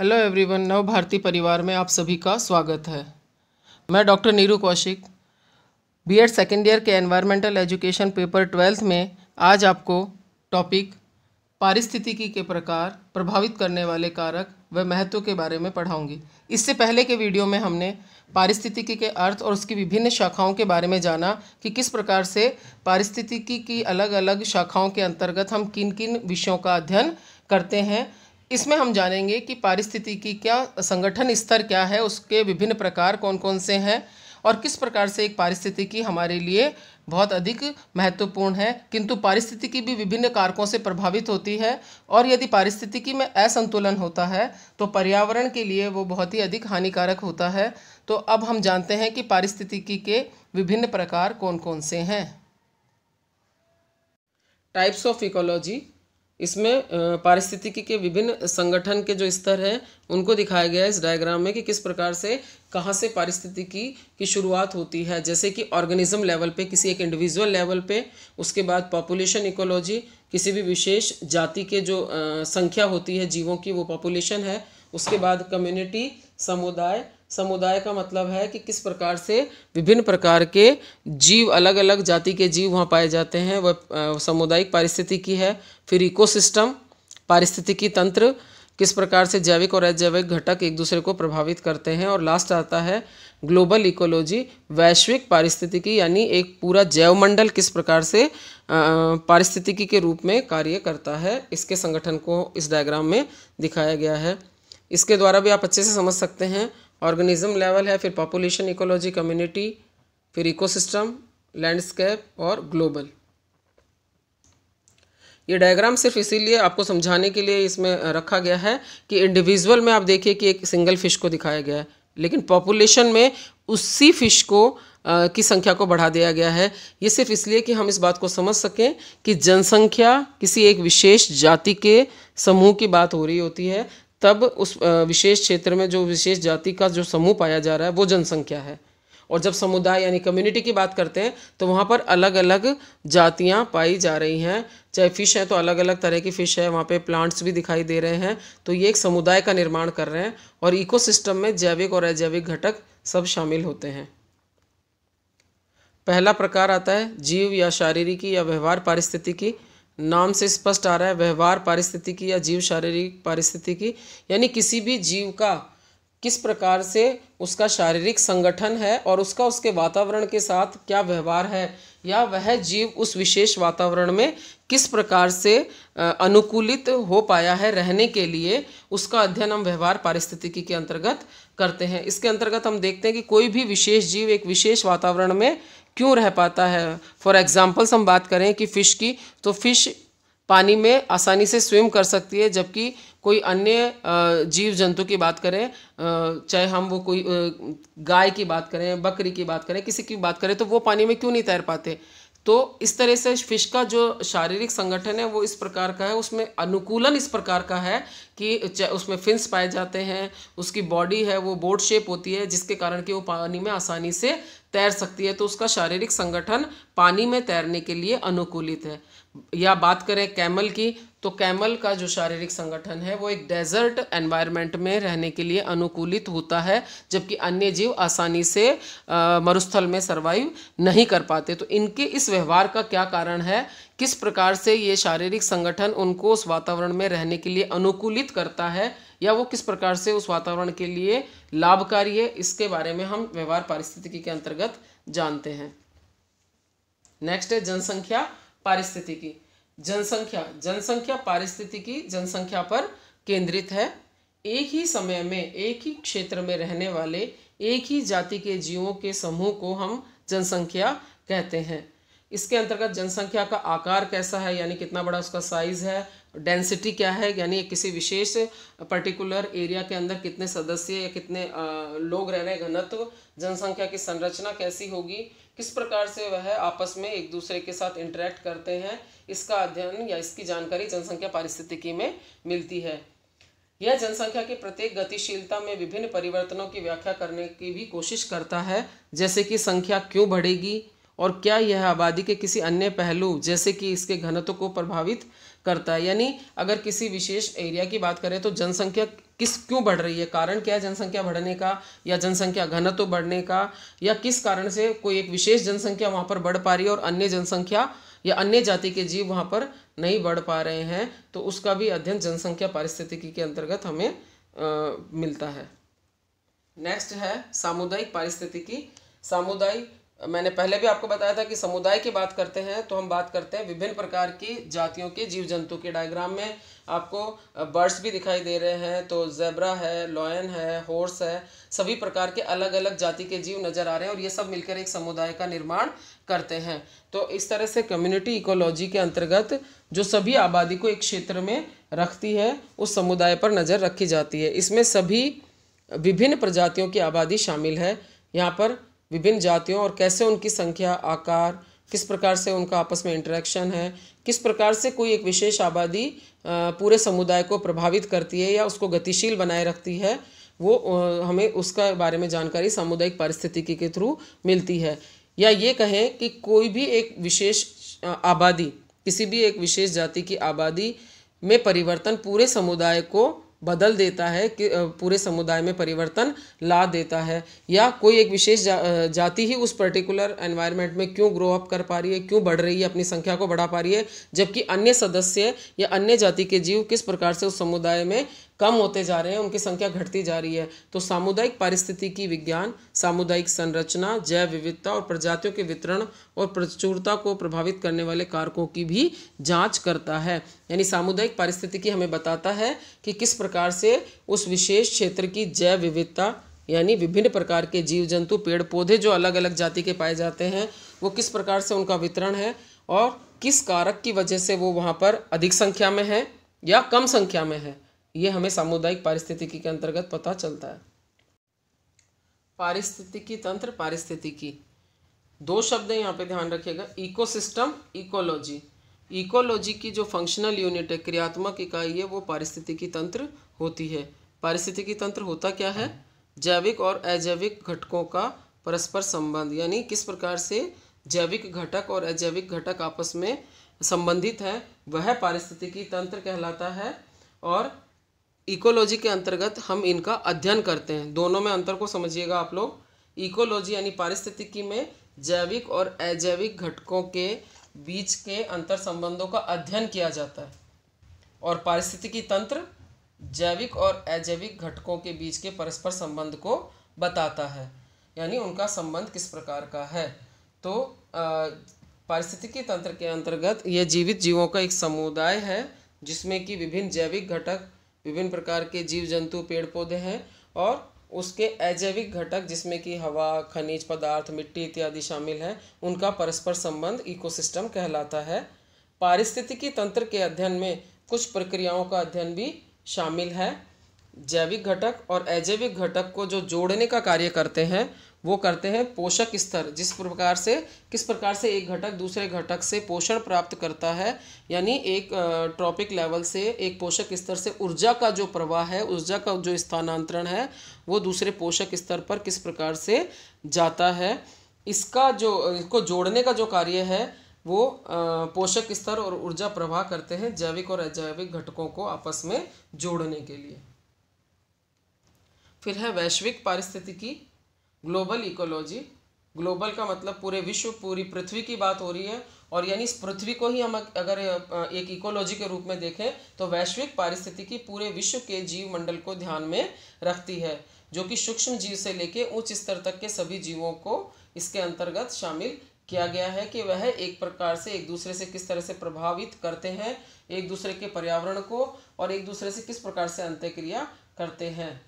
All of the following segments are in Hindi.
हेलो एवरीवन नव भारती परिवार में आप सभी का स्वागत है मैं doctor Neeru Kaushik BEd second year के एनवायरमेंटल एजुकेशन पेपर ट्वेल्थ में आज आपको टॉपिक पारिस्थितिकी के प्रकार प्रभावित करने वाले कारक व महत्व के बारे में पढ़ाऊंगी इससे पहले के वीडियो में हमने पारिस्थितिकी के अर्थ और उसकी विभिन्न शाखाओं के बारे में जाना कि किस प्रकार से पारिस्थितिकी की अलग अलग शाखाओं के अंतर्गत हम किन किन विषयों का अध्ययन करते हैं इसमें हम जानेंगे कि पारिस्थितिकी क्या संगठन स्तर क्या है उसके विभिन्न प्रकार कौन कौन से हैं और किस प्रकार से एक पारिस्थितिकी हमारे लिए बहुत अधिक महत्वपूर्ण है किंतु पारिस्थितिकी भी विभिन्न कारकों से प्रभावित होती है और यदि पारिस्थितिकी में असंतुलन होता है तो पर्यावरण के लिए वो बहुत ही अधिक हानिकारक होता है तो अब हम जानते हैं कि पारिस्थितिकी के विभिन्न प्रकार कौन कौन से हैं टाइप्स ऑफ इकोलॉजी इसमें पारिस्थितिकी के विभिन्न संगठन के जो स्तर हैं उनको दिखाया गया है इस डायग्राम में कि किस प्रकार से कहाँ से पारिस्थितिकी की शुरुआत होती है जैसे कि ऑर्गेनिज्म लेवल पे किसी एक इंडिविजुअल लेवल पे उसके बाद पॉपुलेशन इकोलॉजी किसी भी विशेष जाति के जो संख्या होती है जीवों की वो पॉपुलेशन है उसके बाद कम्युनिटी समुदाय समुदाय का मतलब है कि किस प्रकार से विभिन्न प्रकार के जीव अलग अलग जाति के जीव वहाँ पाए जाते हैं वह सामुदायिक पारिस्थितिकी है फिर इकोसिस्टम पारिस्थितिकी तंत्र किस प्रकार से जैविक और अजैविक घटक एक दूसरे को प्रभावित करते हैं और लास्ट आता है ग्लोबल इकोलॉजी वैश्विक पारिस्थितिकी यानी एक पूरा जैवमंडल किस प्रकार से पारिस्थितिकी के रूप में कार्य करता है इसके संगठन को इस डायग्राम में दिखाया गया है इसके द्वारा भी आप अच्छे से समझ सकते हैं ऑर्गेनिज्म लेवल है फिर पॉपुलेशन इकोलॉजी कम्युनिटी फिर इकोसिस्टम लैंडस्केप और ग्लोबल ये डायग्राम सिर्फ इसीलिए आपको समझाने के लिए इसमें रखा गया है कि इंडिविजुअल में आप देखिए कि एक सिंगल फिश को दिखाया गया है लेकिन पॉपुलेशन में उसी फिश को आ, की संख्या को बढ़ा दिया गया है ये सिर्फ इसलिए कि हम इस बात को समझ सकें कि जनसंख्या किसी एक विशेष जाति के समूह की बात हो रही होती है तब उस विशेष क्षेत्र में जो विशेष जाति का जो समूह पाया जा रहा है वो जनसंख्या है और जब समुदाय यानी कम्युनिटी की बात करते हैं तो वहाँ पर अलग अलग जातियाँ पाई जा रही हैं चाहे फ़िश है तो अलग अलग तरह की फ़िश है वहाँ पे प्लांट्स भी दिखाई दे रहे हैं तो ये एक समुदाय का निर्माण कर रहे हैं और इकोसिस्टम में जैविक और अजैविक घटक सब शामिल होते हैं पहला प्रकार आता है जीव या शारीरिकी या व्यवहार पारिस्थितिकी नाम से स्पष्ट आ रहा है व्यवहार की या जीव शारीरिक की यानी किसी भी जीव का किस प्रकार से उसका शारीरिक संगठन है और उसका उसके वातावरण के साथ क्या व्यवहार है या वह जीव उस विशेष वातावरण में किस प्रकार से अनुकूलित हो पाया है रहने के लिए उसका अध्ययन हम व्यवहार पारिस्थितिकी के अंतर्गत करते हैं इसके अंतर्गत हम देखते हैं कि कोई भी विशेष जीव एक विशेष वातावरण में क्यों रह पाता है फॉर एग्ज़ाम्पल्स हम बात करें कि फ़िश की तो फ़िश पानी में आसानी से स्विम कर सकती है जबकि कोई अन्य जीव जंतु की बात करें चाहे हम वो कोई गाय की बात करें बकरी की बात करें किसी की बात करें तो वो पानी में क्यों नहीं तैर पाते तो इस तरह से फिश का जो शारीरिक संगठन है वो इस प्रकार का है उसमें अनुकूलन इस प्रकार का है कि उसमें फिंस पाए जाते हैं उसकी बॉडी है वो बोट शेप होती है जिसके कारण कि वो पानी में आसानी से तैर सकती है तो उसका शारीरिक संगठन पानी में तैरने के लिए अनुकूलित है या बात करें कैमल की तो कैमल का जो शारीरिक संगठन है वो एक डेजर्ट एनवायरनमेंट में रहने के लिए अनुकूलित होता है जबकि अन्य जीव आसानी से मरुस्थल में सर्वाइव नहीं कर पाते तो इनके इस व्यवहार का क्या कारण है किस प्रकार से ये शारीरिक संगठन उनको उस वातावरण में रहने के लिए अनुकूलित करता है या वो किस प्रकार से उस वातावरण के लिए लाभकारी है इसके बारे में हम व्यवहार पारिस्थितिकी के अंतर्गत जानते हैं नेक्स्ट है जनसंख्या पारिस्थितिकी जनसंख्या जनसंख्या पारिस्थितिकी जनसंख्या पर केंद्रित है एक ही समय में एक ही क्षेत्र में रहने वाले एक ही जाति के जीवों के समूह को हम जनसंख्या कहते हैं इसके अंतर्गत जनसंख्या का आकार कैसा है यानी कितना बड़ा उसका साइज है डेंसिटी क्या है यानी किसी विशेष पर्टिकुलर एरिया के अंदर कितने सदस्य या कितने लोग रह रहे घनत्व जनसंख्या की संरचना कैसी होगी किस प्रकार से वह आपस में एक दूसरे के साथ इंटरेक्ट करते हैं इसका अध्ययन या इसकी जानकारी जनसंख्या पारिस्थितिकी में मिलती है यह जनसंख्या के प्रत्येक गतिशीलता में विभिन्न परिवर्तनों की व्याख्या करने की भी कोशिश करता है जैसे कि संख्या क्यों बढ़ेगी और क्या यह आबादी के किसी अन्य पहलू जैसे कि इसके घनत्व को प्रभावित करता है यानी अगर किसी विशेष एरिया की बात करें तो जनसंख्या किस क्यों बढ़ रही है कारण क्या है जनसंख्या बढ़ने का या जनसंख्या घनत्व बढ़ने का या किस कारण से कोई एक विशेष जनसंख्या वहाँ पर बढ़ पा रही है और अन्य जनसंख्या या अन्य जाति के जीव वहाँ पर नहीं बढ़ पा रहे हैं तो उसका भी अध्ययन जनसंख्या पारिस्थितिकी के अंतर्गत हमें आ, मिलता है नेक्स्ट है सामुदायिक पारिस्थितिकी सामुदायिक मैंने पहले भी आपको बताया था कि समुदाय की बात करते हैं तो हम बात करते हैं विभिन्न प्रकार की जातियों के जीव जंतु के डायग्राम में आपको बर्ड्स भी दिखाई दे रहे हैं तो जेबरा है लॉयन है हॉर्स है सभी प्रकार के अलग अलग जाति के जीव नज़र आ रहे हैं और ये सब मिलकर एक समुदाय का निर्माण करते हैं तो इस तरह से कम्युनिटी इकोलॉजी के अंतर्गत जो सभी आबादी को एक क्षेत्र में रखती है उस समुदाय पर नज़र रखी जाती है इसमें सभी विभिन्न प्रजातियों की आबादी शामिल है यहाँ पर विभिन्न जातियों और कैसे उनकी संख्या आकार किस प्रकार से उनका आपस में इंटरेक्शन है किस प्रकार से कोई एक विशेष आबादी पूरे समुदाय को प्रभावित करती है या उसको गतिशील बनाए रखती है वो हमें उसका बारे में जानकारी सामुदायिक पारिस्थितिकी के थ्रू मिलती है या ये कहें कि कोई भी एक विशेष आबादी किसी भी एक विशेष जाति की आबादी में परिवर्तन पूरे समुदाय को बदल देता है कि पूरे समुदाय में परिवर्तन ला देता है या कोई एक विशेष जा, जाति ही उस पर्टिकुलर एनवायरनमेंट में क्यों ग्रो अप कर पा रही है क्यों बढ़ रही है अपनी संख्या को बढ़ा पा रही है जबकि अन्य सदस्य या अन्य जाति के जीव किस प्रकार से उस समुदाय में कम होते जा रहे हैं उनकी संख्या घटती जा रही है तो सामुदायिक पारिस्थितिकी विज्ञान सामुदायिक संरचना जैव विविधता और प्रजातियों के वितरण और प्रचुरता को प्रभावित करने वाले कारकों की भी जांच करता है यानी सामुदायिक पारिस्थितिकी हमें बताता है कि किस प्रकार से उस विशेष क्षेत्र की जैव विविधता यानी विभिन्न प्रकार के जीव जंतु पेड़ पौधे जो अलग अलग जाति के पाए जाते हैं वो किस प्रकार से उनका वितरण है और किस कारक की वजह से वो वहाँ पर अधिक संख्या में है या कम संख्या में है ये हमें सामुदायिक पारिस्थितिकी के अंतर्गत पता चलता है पारिस्थितिकी तंत्र पारिस्थितिकी दो शब्द यहाँ पे ध्यान रखिएगा इकोसिस्टम इकोलॉजी इकोलॉजी की जो फंक्शनल यूनिट है क्रियात्मक इकाई है वो पारिस्थितिकी तंत्र होती है पारिस्थितिकी तंत्र होता क्या है जैविक और अजैविक घटकों का परस्पर संबंध यानी किस प्रकार से जैविक घटक और अजैविक घटक आपस में संबंधित है वह पारिस्थितिकी तंत्र कहलाता है और इकोलॉजी के अंतर्गत हम इनका अध्ययन करते हैं दोनों में अंतर को समझिएगा आप लोग इकोलॉजी यानी पारिस्थितिकी में जैविक और अजैविक घटकों के बीच के अंतर संबंधों का अध्ययन किया जाता है और पारिस्थितिकी तंत्र जैविक और अजैविक घटकों के बीच के परस्पर संबंध को बताता है यानी उनका संबंध किस प्रकार का है तो पारिस्थितिकी तंत्र के अंतर्गत ये जीवित जीवों का एक समुदाय है जिसमें कि विभिन्न जैविक घटक विभिन्न प्रकार के जीव जंतु पेड़ पौधे हैं और उसके अजैविक घटक जिसमें कि हवा खनिज पदार्थ मिट्टी इत्यादि शामिल हैं उनका परस्पर संबंध इकोसिस्टम कहलाता है पारिस्थितिकी तंत्र के अध्ययन में कुछ प्रक्रियाओं का अध्ययन भी शामिल है जैविक घटक और अजैविक घटक को जो जोड़ने का कार्य करते हैं वो करते हैं पोषक स्तर जिस प्रकार से किस प्रकार से एक घटक दूसरे घटक से पोषण प्राप्त करता है यानी एक ट्रॉपिक लेवल से एक पोषक स्तर से ऊर्जा का जो प्रवाह है ऊर्जा का जो स्थानांतरण है वो दूसरे पोषक स्तर पर किस प्रकार से जाता है इसका जो इसको जोड़ने का जो कार्य है वो पोषक स्तर और ऊर्जा प्रवाह करते हैं जैविक और अजैविक घटकों को आपस में जोड़ने के लिए फिर है वैश्विक पारिस्थितिकी ग्लोबल इकोलॉजी ग्लोबल का मतलब पूरे विश्व पूरी पृथ्वी की बात हो रही है और यानी इस पृथ्वी को ही हम अगर एक इकोलॉजी के रूप में देखें तो वैश्विक पारिस्थितिकी पूरे विश्व के जीव मंडल को ध्यान में रखती है जो कि सूक्ष्म जीव से लेके उच्च स्तर तक के सभी जीवों को इसके अंतर्गत शामिल किया गया है कि वह एक प्रकार से एक दूसरे से किस तरह से प्रभावित करते हैं एक दूसरे के पर्यावरण को और एक दूसरे से किस प्रकार से अंत्यक्रिया करते हैं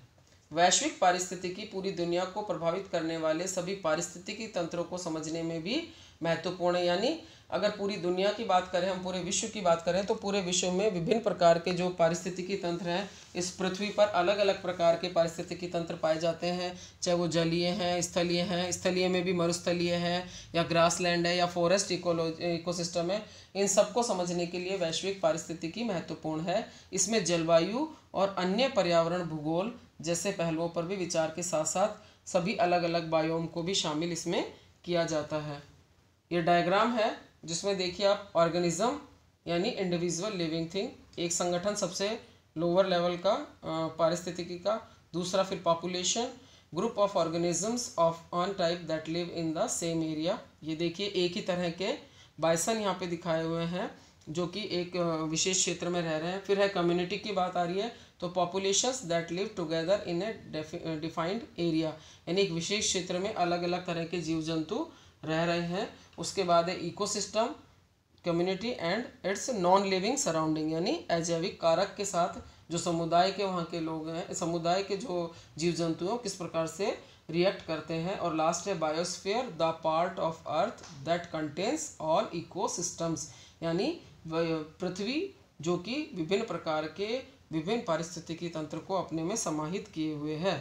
वैश्विक पारिस्थितिकी पूरी दुनिया को प्रभावित करने वाले सभी पारिस्थितिकी तंत्रों को समझने में भी महत्वपूर्ण है यानी अगर पूरी दुनिया की बात करें हम पूरे विश्व की बात करें तो पूरे विश्व में विभिन्न प्रकार के जो पारिस्थितिकी तंत्र हैं इस पृथ्वी पर अलग अलग प्रकार के पारिस्थितिकी तंत्र पाए जाते हैं चाहे वो जलीय हैं स्थलीय हैं स्थलीय में भी मरुस्थलीय है या ग्रास है या फॉरेस्ट इकोलॉजी इकोसिस्टम है इन सबको समझने के लिए वैश्विक पारिस्थितिकी महत्वपूर्ण है इसमें जलवायु और अन्य पर्यावरण भूगोल जैसे पहलुओं पर भी विचार के साथ साथ सभी अलग अलग बायोम को भी शामिल इसमें किया जाता है ये डायग्राम है जिसमें देखिए आप ऑर्गेनिज्म यानी इंडिविजुअल लिविंग थिंग एक संगठन सबसे लोअर लेवल का पारिस्थितिकी का दूसरा फिर population group of organisms of one type that live in the same area ये देखिए एक ही तरह के बाइसन यहाँ पे दिखाए हुए हैं जो कि एक विशेष क्षेत्र में रह रहे हैं फिर है कम्युनिटी की बात आ रही है तो populations that live together in a defined area यानी एक विशेष क्षेत्र में अलग अलग तरह के जीव जंतु रह रहे हैं उसके बाद है ecosystem community and its non living surrounding यानी अजैविक कारक के साथ जो समुदाय के वहाँ के लोग हैं समुदाय के जो जीव जंतु हैं किस प्रकार से रिएक्ट करते हैं और लास्ट है biosphere the part of earth that contains all ecosystems यानी पृथ्वी जो कि विभिन्न प्रकार के विभिन्न पारिस्थितिकी तंत्र को अपने में समाहित किए हुए है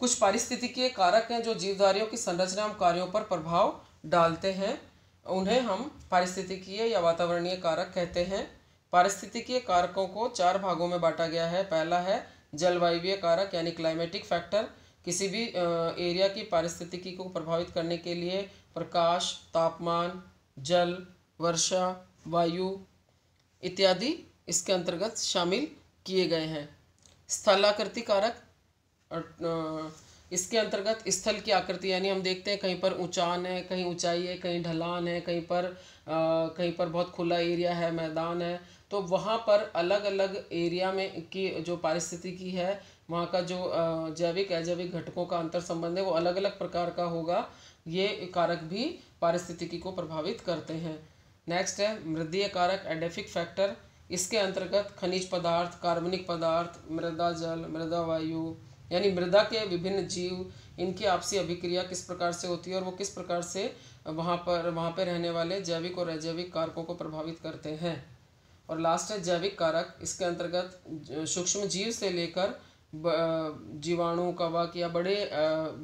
कुछ पारिस्थितिकीय कारक हैं जो जीवधारियों की संरचना एवं कार्यों पर प्रभाव डालते हैं उन्हें हम पारिस्थितिकीय या वातावरणीय कारक कहते हैं पारिस्थितिकीय कारकों को चार भागों में बांटा गया है पहला है जलवायु कारक यानी क्लाइमेटिक फैक्टर किसी भी एरिया की पारिस्थितिकी को प्रभावित करने के लिए प्रकाश तापमान जल वर्षा वायु इत्यादि इसके अंतर्गत शामिल किए गए हैं स्थलाकृति कारक इसके अंतर्गत स्थल की आकृति यानी हम देखते हैं कहीं पर ऊंचान है कहीं ऊंचाई है कहीं ढलान है कहीं पर आ, कहीं पर बहुत खुला एरिया है मैदान है तो वहाँ पर अलग अलग एरिया में की जो पारिस्थितिकी है वहाँ का जो जैविक अजैविक घटकों का अंतर संबंध है वो अलग अलग प्रकार का होगा ये कारक भी पारिस्थितिकी को प्रभावित करते हैं नेक्स्ट है मृदीय कारक एडेफिक फैक्टर इसके अंतर्गत खनिज पदार्थ कार्बनिक पदार्थ मृदा जल मृदा वायु यानी मृदा के विभिन्न जीव इनकी आपसी अभिक्रिया किस प्रकार से होती है और वो किस प्रकार से वहाँ पर वहाँ पर रहने वाले जैविक और अजैविक कारकों को प्रभावित करते हैं और लास्ट है जैविक कारक इसके अंतर्गत सूक्ष्म जीव से लेकर जीवाणु कवक या बड़े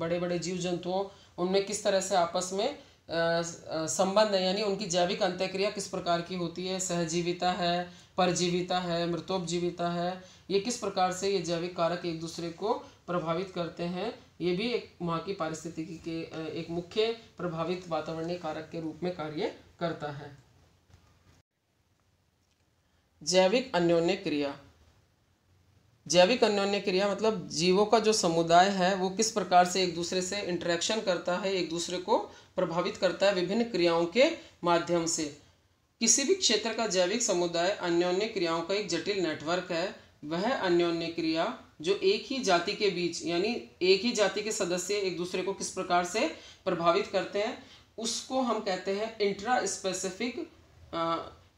बड़े बड़े जीव जंतुओं उनमें किस तरह से आपस में संबंध है यानी उनकी जैविक अंत्यक्रिया किस प्रकार की होती है सहजीविता है परजीविता है मृतोपजीविता है ये किस प्रकार से ये जैविक कारक एक दूसरे को प्रभावित करते हैं ये भी एक वहाँ की पारिस्थितिकी के एक मुख्य प्रभावित वातावरणीय कारक के रूप में कार्य करता है जैविक अन्योन्य क्रिया जैविक अन्योन्य क्रिया मतलब जीवों का जो समुदाय है वो किस प्रकार से एक दूसरे से इंटरेक्शन करता है एक दूसरे को प्रभावित करता है विभिन्न क्रियाओं के माध्यम से किसी भी क्षेत्र का जैविक समुदाय अन्योन्य क्रियाओं का एक जटिल नेटवर्क है वह अन्योन्य क्रिया जो एक ही जाति के बीच यानी एक ही जाति के सदस्य एक दूसरे को किस प्रकार से प्रभावित करते हैं उसको हम कहते हैं इंट्रा स्पेसिफिक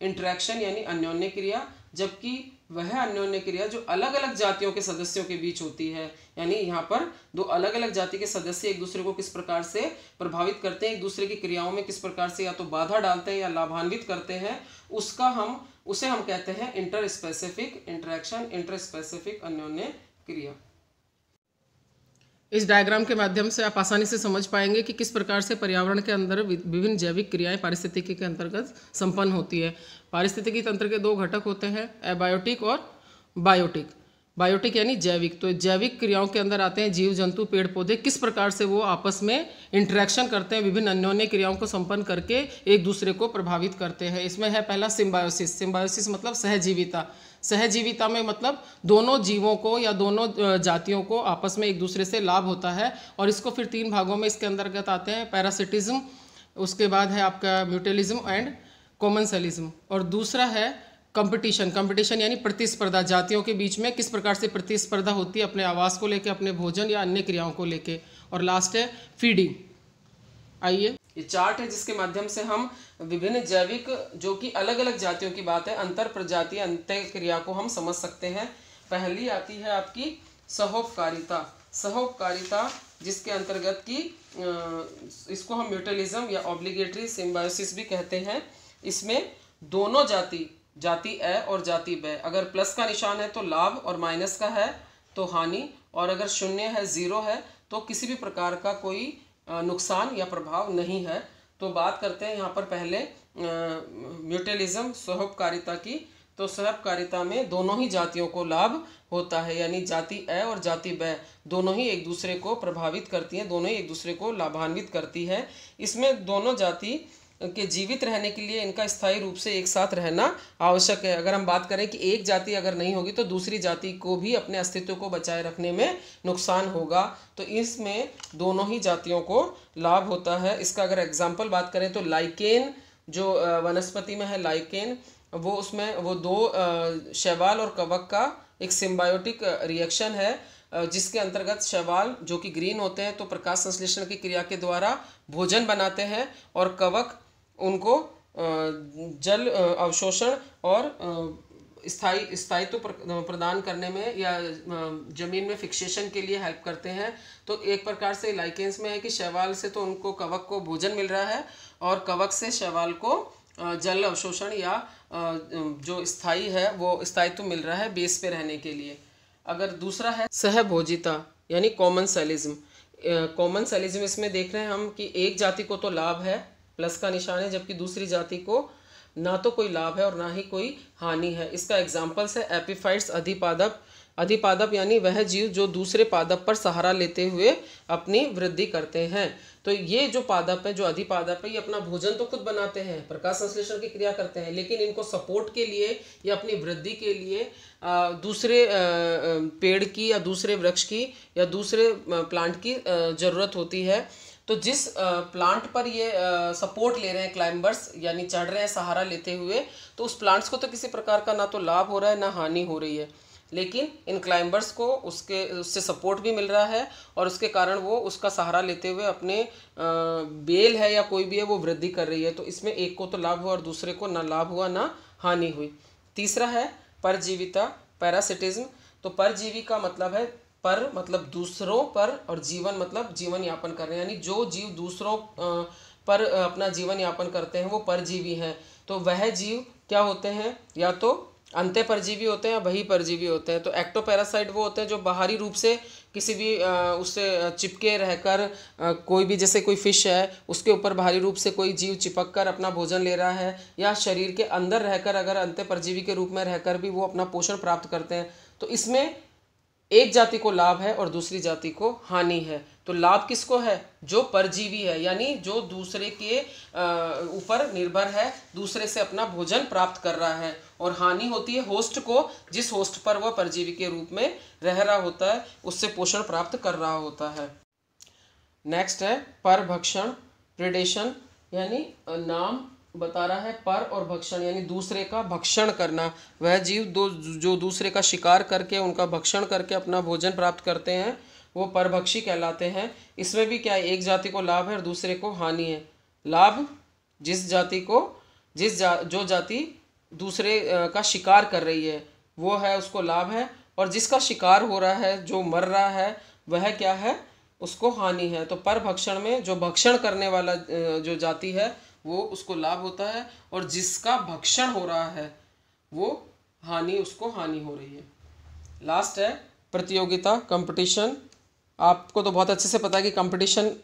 इंट्रैक्शन यानी अन्योन्य क्रिया जबकि वह अन्योन्य क्रिया जो अलग अलग जातियों के सदस्यों के बीच होती है यानी यहाँ पर दो अलग अलग जाति के सदस्य एक दूसरे को किस प्रकार से प्रभावित करते हैं एक दूसरे की क्रियाओं में किस प्रकार से या तो बाधा डालते हैं या लाभान्वित करते हैं उसका हम उसे हम कहते हैं interspecific interaction interspecific अन्योन्य क्रिया इस डायग्राम के माध्यम से आप आसानी से समझ पाएंगे कि किस प्रकार से पर्यावरण के अंदर विभिन्न जैविक क्रियाएं पारिस्थितिकी के अंतर्गत संपन्न होती है पारिस्थितिकी तंत्र के दो घटक होते हैं एबायोटिक और बायोटिक बायोटिक यानी जैविक तो जैविक क्रियाओं के अंदर आते हैं जीव जंतु पेड़ पौधे किस प्रकार से वो आपस में इंटरेक्शन करते हैं विभिन्न अन्योन्य क्रियाओं को संपन्न करके एक दूसरे को प्रभावित करते हैं इसमें है पहला सिम्बायोसिस सिम्बायोसिस मतलब सहजीविता सहजीविता में मतलब दोनों जीवों को या दोनों जातियों को आपस में एक दूसरे से लाभ होता है और इसको फिर तीन भागों में इसके अंतर्गत आते हैं पैरासिटिज्म उसके बाद है आपका म्यूटलिज्म एंड कॉमनसलिज्म और दूसरा है कंपटीशन कंपटीशन यानी प्रतिस्पर्धा जातियों के बीच में किस प्रकार से प्रतिस्पर्धा होती है अपने आवास को लेके अपने भोजन या अन्य क्रियाओं को लेके और लास्ट है फीडिंग आइए ये चार्ट है जिसके माध्यम से हम विभिन्न जैविक जो कि अलग अलग जातियों की बात है अंतर प्रजातीय अंत्य क्रिया को हम समझ सकते हैं पहली आती है आपकी सहोपकारिता सहोपकारिता जिसके अंतर्गत की इसको हम म्यूटलिज्म या ऑब्लिगेटरी सिम्बायोसिस भी कहते हैं इसमें दोनों जाति जाति ए और जाति ब अगर प्लस का निशान है तो लाभ और माइनस का है तो हानि और अगर शून्य है ज़ीरो है तो किसी भी प्रकार का कोई नुकसान या प्रभाव नहीं है तो बात करते हैं यहाँ पर पहले म्यूटलिज्म सहोपकारिता की तो सहोपकारिता में दोनों ही जातियों को लाभ होता है यानी जाति ए और जाति ब दोनों ही एक दूसरे को प्रभावित करती हैं दोनों ही एक दूसरे को लाभान्वित करती है इसमें दोनों जाति के जीवित रहने के लिए इनका स्थायी रूप से एक साथ रहना आवश्यक है अगर हम बात करें कि एक जाति अगर नहीं होगी तो दूसरी जाति को भी अपने अस्तित्व को बचाए रखने में नुकसान होगा तो इसमें दोनों ही जातियों को लाभ होता है इसका अगर एग्जाम्पल बात करें तो लाइकेन जो वनस्पति में है लाइकेन वो उसमें वो दो शैवाल और कवक का एक सिम्बायोटिक रिएक्शन है जिसके अंतर्गत शैवाल जो कि ग्रीन होते हैं तो प्रकाश संश्लेषण की क्रिया के द्वारा भोजन बनाते हैं और कवक उनको जल अवशोषण और स्थायी स्थायित्व प्रदान करने में या जमीन में फिक्सेशन के लिए हेल्प करते हैं तो एक प्रकार से लाइकेंस में है कि शैवाल से तो उनको कवक को भोजन मिल रहा है और कवक से शैवाल को जल अवशोषण या जो स्थाई है वो स्थायित्व मिल रहा है बेस पे रहने के लिए अगर दूसरा है सहभोजिता यानी कॉमन सेलिज्म कॉमन सेलिज्म इसमें देख रहे हैं हम कि एक जाति को तो लाभ है प्लस का निशान है जबकि दूसरी जाति को ना तो कोई लाभ है और ना ही कोई हानि है इसका एग्जाम्पल्स है एपिफाइट्स अधिपादप अधिपादप यानी वह जीव जो दूसरे पादप पर सहारा लेते हुए अपनी वृद्धि करते हैं तो ये जो पादप है जो अधिपादप है ये अपना भोजन तो खुद बनाते हैं प्रकाश संश्लेषण की क्रिया करते हैं लेकिन इनको सपोर्ट के लिए या अपनी वृद्धि के लिए दूसरे पेड़ की या दूसरे वृक्ष की या दूसरे प्लांट की ज़रूरत होती है तो जिस प्लांट पर ये सपोर्ट ले रहे हैं क्लाइंबर्स यानी चढ़ रहे हैं सहारा लेते हुए तो उस प्लांट्स को तो किसी प्रकार का ना तो लाभ हो रहा है ना हानि हो रही है लेकिन इन क्लाइंबर्स को उसके उससे सपोर्ट भी मिल रहा है और उसके कारण वो उसका सहारा लेते हुए अपने बेल है या कोई भी है वो वृद्धि कर रही है तो इसमें एक को तो लाभ हुआ और दूसरे को ना लाभ हुआ ना हानि हुई तीसरा है परजीविता पैरासिटिज्म तो परजीवी का मतलब है पर मतलब दूसरों पर और जीवन मतलब जीवन यापन कर रहे हैं यानी जो जीव दूसरों पर अपना जीवन यापन करते हैं वो परजीवी हैं तो वह जीव क्या होते हैं या तो अंत्य परजीवी होते हैं या वही परजीवी होते हैं तो एक्टोपैरासाइट वो होते हैं जो बाहरी रूप से किसी भी उससे चिपके रहकर कोई भी जैसे कोई फिश है उसके ऊपर बाहरी रूप से कोई जीव चिपक कर अपना भोजन ले रहा है या शरीर के अंदर रहकर अगर अंत्य परजीवी के रूप में रहकर भी वो अपना पोषण प्राप्त करते हैं तो इसमें एक जाति को लाभ है और दूसरी जाति को हानि है तो लाभ किसको है जो परजीवी है यानी जो दूसरे के ऊपर निर्भर है दूसरे से अपना भोजन प्राप्त कर रहा है और हानि होती है होस्ट को जिस होस्ट पर वह परजीवी के रूप में रह रहा होता है उससे पोषण प्राप्त कर रहा होता है नेक्स्ट है परभक्षण प्रिडेशन यानी नाम बता रहा है पर और भक्षण यानी दूसरे का भक्षण करना वह जीव दो जो दूसरे का शिकार करके उनका भक्षण करके अपना भोजन प्राप्त करते हैं वो परभक्षी कहलाते हैं इसमें भी क्या है एक जाति को लाभ है और दूसरे को हानि है लाभ जिस जाति को जिस जा जो जाति दूसरे का शिकार कर रही है वो है उसको लाभ है और जिसका शिकार हो रहा है जो मर रहा है वह क्या है उसको हानि है तो पर भक्षण में जो भक्षण करने वाला जो जाति है वो उसको लाभ होता है और जिसका भक्षण हो रहा है वो हानि उसको हानि हो रही है लास्ट है प्रतियोगिता कंपटीशन आपको तो बहुत अच्छे से पता है कि कंपटीशन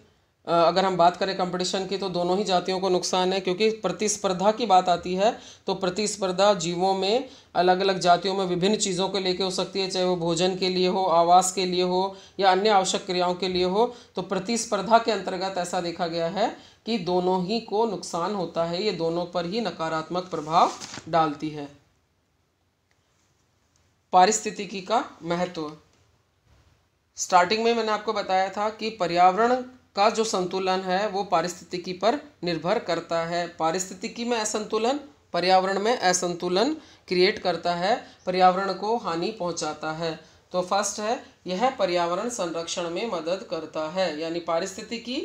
अगर हम बात करें कंपटीशन की तो दोनों ही जातियों को नुकसान है क्योंकि प्रतिस्पर्धा की बात आती है तो प्रतिस्पर्धा जीवों में अलग अलग जातियों में विभिन्न चीज़ों को लेकर हो सकती है चाहे वो भोजन के लिए हो आवास के लिए हो या अन्य आवश्यक क्रियाओं के लिए हो तो प्रतिस्पर्धा के अंतर्गत ऐसा देखा गया है कि दोनों ही को नुकसान होता है ये दोनों पर ही नकारात्मक प्रभाव डालती है पारिस्थितिकी का महत्व स्टार्टिंग में मैंने आपको बताया था कि पर्यावरण का जो संतुलन है वो पारिस्थितिकी पर निर्भर करता है पारिस्थितिकी में असंतुलन पर्यावरण में असंतुलन क्रिएट करता है पर्यावरण को हानि पहुंचाता है तो फर्स्ट है यह पर्यावरण संरक्षण में मदद करता है यानी पारिस्थितिकी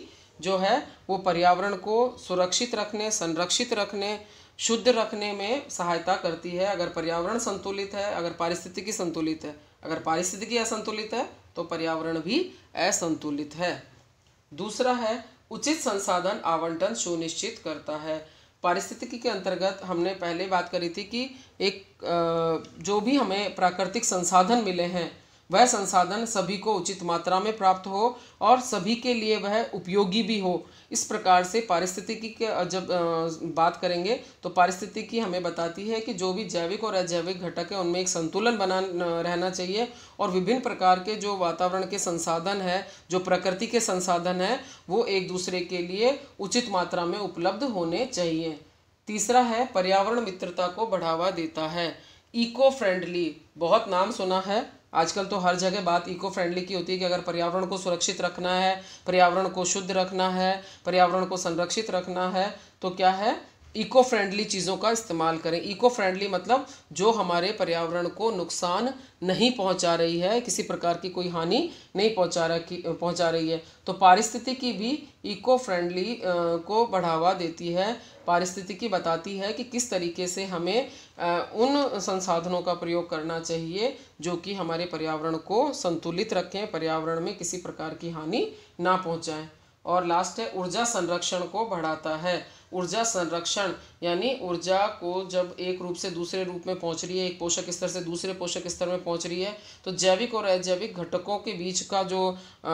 जो है वो पर्यावरण को सुरक्षित रखने संरक्षित रखने शुद्ध रखने में सहायता करती है अगर पर्यावरण संतुलित है अगर पारिस्थितिकी संतुलित है अगर पारिस्थितिकी असंतुलित है तो पर्यावरण भी असंतुलित है दूसरा है उचित संसाधन आवंटन सुनिश्चित करता है पारिस्थितिकी के अंतर्गत हमने पहले बात करी थी कि एक जो भी हमें प्राकृतिक संसाधन मिले हैं वह संसाधन सभी को उचित मात्रा में प्राप्त हो और सभी के लिए वह उपयोगी भी हो इस प्रकार से पारिस्थितिकी के जब बात करेंगे तो पारिस्थितिकी हमें बताती है कि जो भी जैविक और अजैविक घटक है उनमें एक संतुलन बना रहना चाहिए और विभिन्न प्रकार के जो वातावरण के संसाधन है जो प्रकृति के संसाधन है वो एक दूसरे के लिए उचित मात्रा में उपलब्ध होने चाहिए तीसरा है पर्यावरण मित्रता को बढ़ावा देता है इको फ्रेंडली बहुत नाम सुना है आजकल तो हर जगह बात इको फ्रेंडली की होती है कि अगर पर्यावरण को सुरक्षित रखना है पर्यावरण को शुद्ध रखना है पर्यावरण को संरक्षित रखना है तो क्या है इको फ्रेंडली चीज़ों का इस्तेमाल करें इको फ्रेंडली मतलब जो हमारे पर्यावरण को नुकसान नहीं पहुंचा रही है किसी प्रकार की कोई हानि नहीं पहुंचा रही पहुंचा रही है तो पारिस्थितिकी भी इको फ्रेंडली को बढ़ावा देती है पारिस्थितिकी बताती है कि किस तरीके से हमें उन संसाधनों का प्रयोग करना चाहिए जो कि हमारे पर्यावरण को संतुलित रखें पर्यावरण में किसी प्रकार की हानि ना पहुंचाएं और लास्ट है ऊर्जा संरक्षण को बढ़ाता है ऊर्जा संरक्षण यानी ऊर्जा को जब एक रूप से दूसरे रूप में पहुंच रही है एक पोषक स्तर से दूसरे पोषक स्तर में पहुंच रही है तो जैविक और अजैविक घटकों के बीच का जो आ,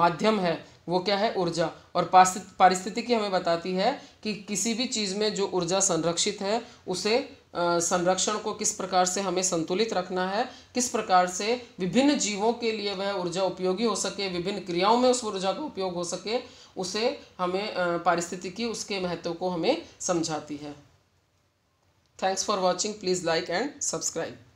माध्यम है वो क्या है ऊर्जा और पारिस्थितिकी हमें बताती है कि किसी भी चीज़ में जो ऊर्जा संरक्षित है उसे संरक्षण को किस प्रकार से हमें संतुलित रखना है किस प्रकार से विभिन्न जीवों के लिए वह ऊर्जा उपयोगी हो सके विभिन्न क्रियाओं में उस ऊर्जा का उपयोग हो सके उसे हमें पारिस्थितिकी उसके महत्व को हमें समझाती है thanks for watching please like and subscribe